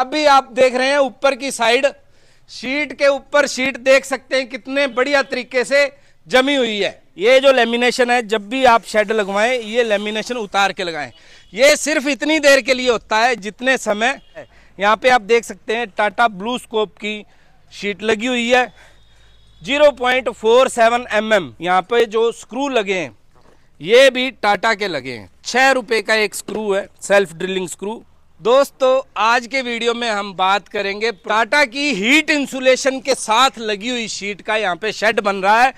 अभी आप देख रहे हैं ऊपर की साइड शीट के ऊपर शीट देख सकते हैं कितने बढ़िया तरीके से जमी हुई है ये जो लेमिनेशन है जब भी आप शेड लगवाएं ये लेमिनेशन उतार के लगाएं ये सिर्फ इतनी देर के लिए होता है जितने समय यहाँ पे आप देख सकते हैं टाटा ब्लू स्कोप की शीट लगी हुई है 0.47 पॉइंट mm यहाँ पे जो स्क्रू लगे हैं ये भी टाटा के लगे हैं छः रुपये का एक स्क्रू है सेल्फ ड्रिलिंग स्क्रू दोस्तों आज के वीडियो में हम बात करेंगे टाटा की हीट इंसुलेशन के साथ लगी हुई शीट का यहाँ पे शेड बन रहा है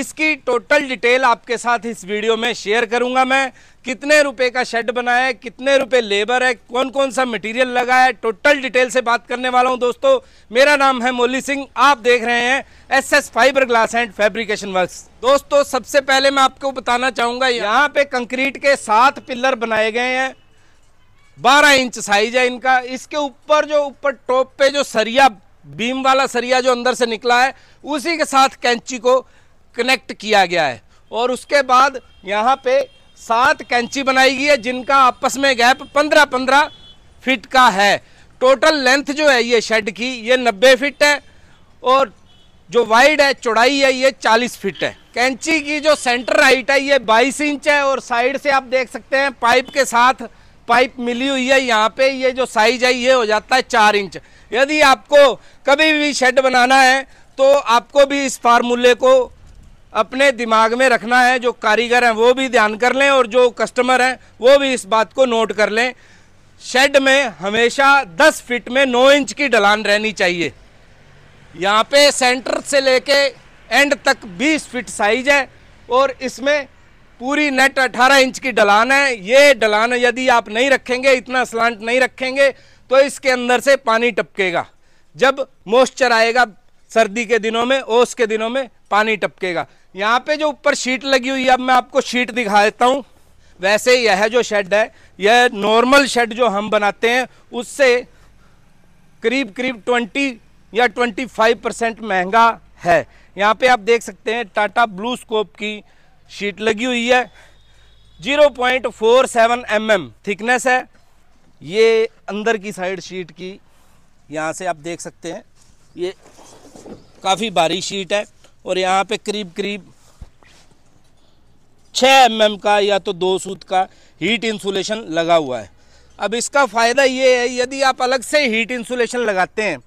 इसकी टोटल डिटेल आपके साथ इस वीडियो में शेयर करूंगा मैं कितने रुपए का शेड बना है कितने रुपए लेबर है कौन कौन सा मटेरियल लगा है टोटल डिटेल से बात करने वाला हूं दोस्तों मेरा नाम है मोली सिंह आप देख रहे हैं S S fibre glass and fabrication works दोस्तों सबसे पहले मैं आपको बताना चाहूंगा यहाँ पे कंक्रीट के सात पिल्लर बनाए गए हैं बारह इंच साइज है इनका इसके ऊपर जो ऊपर टॉप पे जो सरिया बीम वाला सरिया जो अंदर से निकला है उसी के साथ कैंची को कनेक्ट किया गया है और उसके बाद यहाँ पे सात कैंची बनाई गई है जिनका आपस में गैप पंद्रह पंद्रह फिट का है टोटल लेंथ जो है ये शेड की ये नब्बे फिट है और जो वाइड है चौड़ाई है ये चालीस फिट है कैंची की जो सेंटर हाइट है ये बाईस इंच है और साइड से आप देख सकते हैं पाइप के साथ पाइप मिली हुई है यहाँ पे ये जो साइज है ये हो जाता है चार इंच यदि आपको कभी भी शेड बनाना है तो आपको भी इस फार्मूले को अपने दिमाग में रखना है जो कारीगर हैं वो भी ध्यान कर लें और जो कस्टमर हैं वो भी इस बात को नोट कर लें शेड में हमेशा 10 फीट में 9 इंच की ढलान रहनी चाहिए यहाँ पे सेंटर से लेके एंड तक 20 फीट साइज है और इसमें पूरी नेट 18 इंच की डलान है ये डलान यदि आप नहीं रखेंगे इतना स्लांट नहीं रखेंगे तो इसके अंदर से पानी टपकेगा जब मोस्चर आएगा सर्दी के दिनों में ओस के दिनों में पानी टपकेगा यहाँ पे जो ऊपर शीट लगी हुई है अब मैं आपको शीट दिखा देता हूँ वैसे यह जो शेड है यह नॉर्मल शेड जो हम बनाते हैं उससे करीब करीब 20 या 25 परसेंट महंगा है यहाँ पे आप देख सकते हैं टाटा ब्लू स्कोप की शीट लगी हुई है 0.47 पॉइंट mm थिकनेस है ये अंदर की साइड शीट की यहाँ से आप देख सकते हैं ये काफ़ी भारी शीट है और यहाँ पे करीब करीब 6 एम mm का या तो दो सूत का हीट इंसुलेशन लगा हुआ है अब इसका फ़ायदा ये है यदि आप अलग से हीट इंसुलेशन लगाते हैं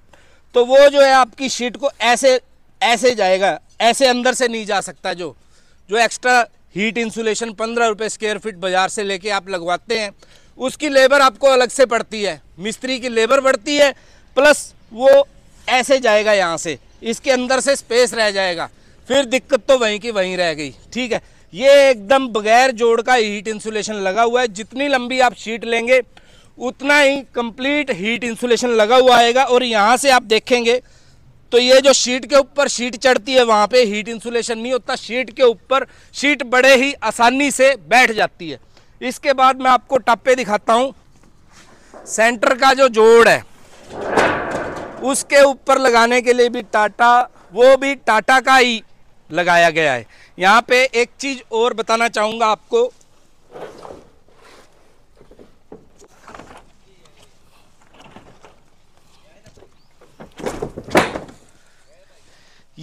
तो वो जो है आपकी शीट को ऐसे ऐसे जाएगा ऐसे अंदर से नहीं जा सकता जो जो एक्स्ट्रा हीट इंसुलेशन पंद्रह रुपये स्क्वेयर फीट बाज़ार से लेके आप लगवाते हैं उसकी लेबर आपको अलग से पड़ती है मिस्त्री की लेबर बढ़ती है प्लस वो ऐसे जाएगा यहाँ से इसके अंदर से स्पेस रह जाएगा फिर दिक्कत तो वहीं की वहीं रह गई ठीक है ये एकदम बगैर जोड़ का हीट इंसुलेशन लगा हुआ है जितनी लंबी आप शीट लेंगे उतना ही कंप्लीट हीट इंसुलेशन लगा हुआ आएगा और यहाँ से आप देखेंगे तो ये जो शीट के ऊपर शीट चढ़ती है वहाँ पे हीट इंसुलेशन नहीं होता शीट के ऊपर शीट बड़े ही आसानी से बैठ जाती है इसके बाद मैं आपको टप्पे दिखाता हूँ सेंटर का जो जोड़ है उसके ऊपर लगाने के लिए भी टाटा वो भी टाटा का ही लगाया गया है यहाँ पे एक चीज़ और बताना चाहूँगा आपको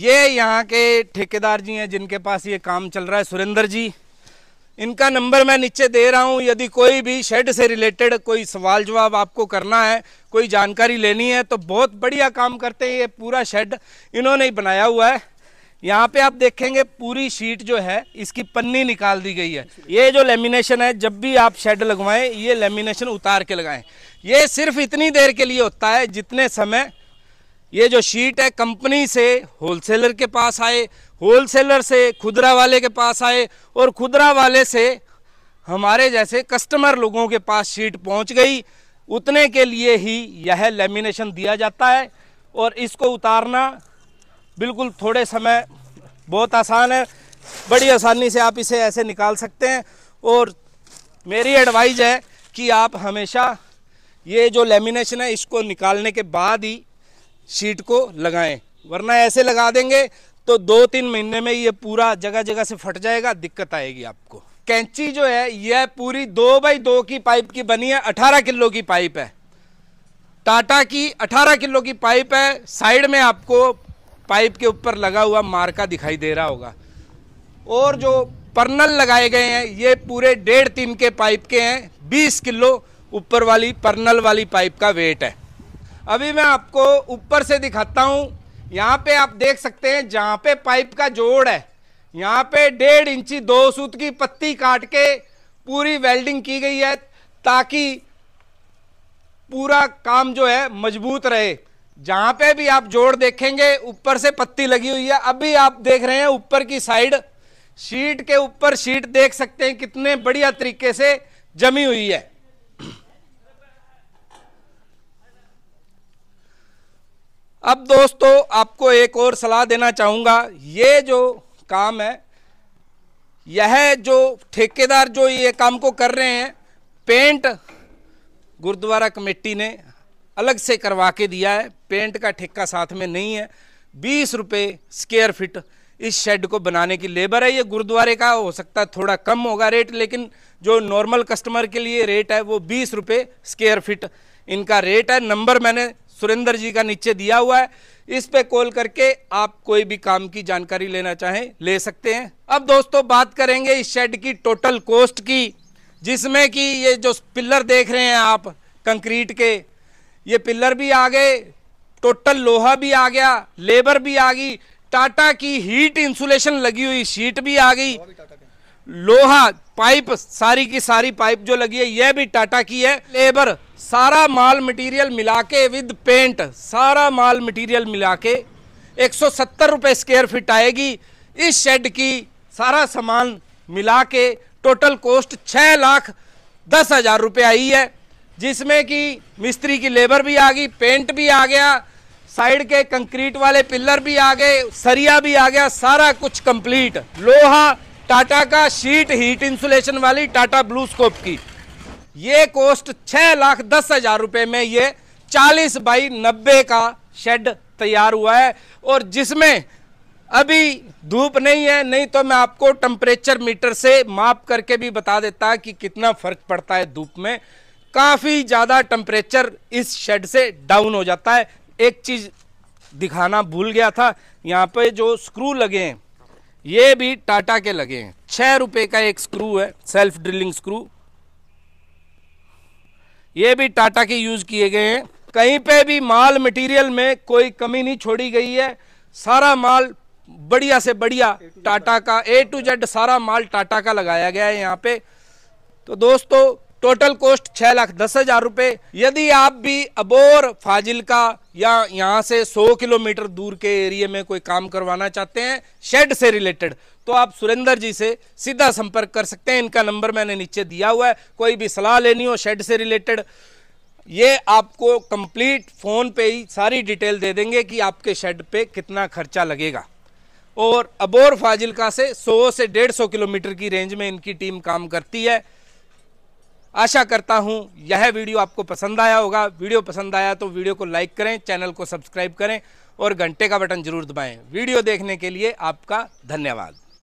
ये यहाँ के ठेकेदार जी हैं जिनके पास ये काम चल रहा है सुरेंद्र जी इनका नंबर मैं नीचे दे रहा हूँ यदि कोई भी शेड से रिलेटेड कोई सवाल जवाब आपको करना है कोई जानकारी लेनी है तो बहुत बढ़िया काम करते हैं ये पूरा शेड इन्होंने ही बनाया हुआ है यहाँ पे आप देखेंगे पूरी शीट जो है इसकी पन्नी निकाल दी गई है ये जो लेमिनेशन है जब भी आप शेड लगवाएं ये लेमिनेशन उतार के लगाएं ये सिर्फ इतनी देर के लिए होता है जितने समय ये जो शीट है कंपनी से होलसेलर के पास आए होलसेलर से खुदरा वाले के पास आए और खुदरा वाले से हमारे जैसे कस्टमर लोगों के पास शीट पहुंच गई उतने के लिए ही यह लेमिनेशन दिया जाता है और इसको उतारना बिल्कुल थोड़े समय बहुत आसान है बड़ी आसानी से आप इसे ऐसे निकाल सकते हैं और मेरी एडवाइज़ है कि आप हमेशा ये जो लेमिनेशन है इसको निकालने के बाद ही शीट को लगाएं वरना ऐसे लगा देंगे तो दो तीन महीने में ये पूरा जगह जगह से फट जाएगा दिक्कत आएगी आपको कैंची जो है यह पूरी दो बाई दो की पाइप की बनी है अठारह किलो की पाइप है टाटा की अठारह किलो की पाइप है साइड में आपको पाइप के ऊपर लगा हुआ मार्का दिखाई दे रहा होगा और जो पर्नल लगाए गए हैं ये पूरे डेढ़ तीन के पाइप के हैं 20 किलो ऊपर वाली पर्नल वाली पाइप का वेट है अभी मैं आपको ऊपर से दिखाता हूँ यहाँ पे आप देख सकते हैं जहाँ पे पाइप का जोड़ है यहाँ पे डेढ़ इंची दो सूत की पत्ती काट के पूरी वेल्डिंग की गई है ताकि पूरा काम जो है मजबूत रहे जहाँ पे भी आप जोड़ देखेंगे ऊपर से पत्ती लगी हुई है अभी आप देख रहे हैं ऊपर की साइड शीट के ऊपर शीट देख सकते हैं कितने बढ़िया तरीके से जमी हुई है अब दोस्तों आपको एक और सलाह देना चाहूँगा ये जो काम है यह जो ठेकेदार जो ये काम को कर रहे हैं पेंट गुरुद्वारा कमेटी ने अलग से करवा के दिया है पेंट का ठेका साथ में नहीं है बीस रुपये स्क्वेयर फिट इस शेड को बनाने की लेबर है ये गुरुद्वारे का हो सकता है थोड़ा कम होगा रेट लेकिन जो नॉर्मल कस्टमर के लिए रेट है वो बीस रुपये स्क्वेयर फिट इनका रेट है नंबर मैंने सुरेंद्र जी का नीचे दिया हुआ है इस पे कॉल करके आप कोई भी काम की जानकारी लेना चाहें ले सकते हैं अब दोस्तों बात करेंगे इस शेड की टोटल कॉस्ट की जिसमें कि ये जो पिल्लर देख रहे हैं आप कंक्रीट के ये पिल्लर भी आ गए टोटल लोहा भी आ गया लेबर भी आ गई टाटा की हीट इंसुलेशन लगी हुई शीट भी आ गई लोहा पाइप सारी की सारी पाइप जो लगी है यह भी टाटा की है लेबर सारा माल मटेरियल मिला के विद पेंट सारा माल मटेरियल मिला के एक सौ स्क्वायर फीट आएगी इस शेड की सारा सामान मिला के टोटल कॉस्ट छः लाख दस हज़ार रुपये आई है जिसमें कि मिस्त्री की लेबर भी आ गई पेंट भी आ गया साइड के कंक्रीट वाले पिलर भी आ गए सरिया भी आ गया सारा कुछ कंप्लीट लोहा टाटा का शीट हीट इंसुलेशन वाली टाटा ब्लू स्कोप की ये कोस्ट छह लाख दस हजार रुपए में ये चालीस बाई नब्बे का शेड तैयार हुआ है और जिसमें अभी धूप नहीं है नहीं तो मैं आपको टेम्परेचर मीटर से माप करके भी बता देता कि कितना फर्क पड़ता है धूप में काफ़ी ज़्यादा टेम्परेचर इस शेड से डाउन हो जाता है एक चीज़ दिखाना भूल गया था यहाँ पे जो स्क्रू लगे हैं ये भी टाटा के लगे हैं छः रुपये का एक स्क्रू है सेल्फ ड्रिलिंग स्क्रू ये भी टाटा के यूज किए गए हैं कहीं पे भी माल मटेरियल में कोई कमी नहीं छोड़ी गई है सारा माल बढ़िया से बढ़िया टाटा का ए टू जेड सारा माल टाटा का लगाया गया है यहाँ पे तो दोस्तों टोटल कॉस्ट छह लाख दस हज़ार रुपए यदि आप भी अबोर फाजिल का या यहाँ से 100 किलोमीटर दूर के एरिया में कोई काम करवाना चाहते हैं शेड से रिलेटेड तो आप सुरेंद्र जी से सीधा संपर्क कर सकते हैं इनका नंबर मैंने नीचे दिया हुआ है कोई भी सलाह लेनी हो शेड से रिलेटेड ये आपको कंप्लीट फ़ोन पे ही सारी डिटेल दे देंगे कि आपके शेड पे कितना खर्चा लगेगा और अबोर फाजिलका से सौ से डेढ़ किलोमीटर की रेंज में इनकी टीम काम करती है आशा करता हूँ यह वीडियो आपको पसंद आया होगा वीडियो पसंद आया तो वीडियो को लाइक करें चैनल को सब्सक्राइब करें और घंटे का बटन जरूर दबाएं वीडियो देखने के लिए आपका धन्यवाद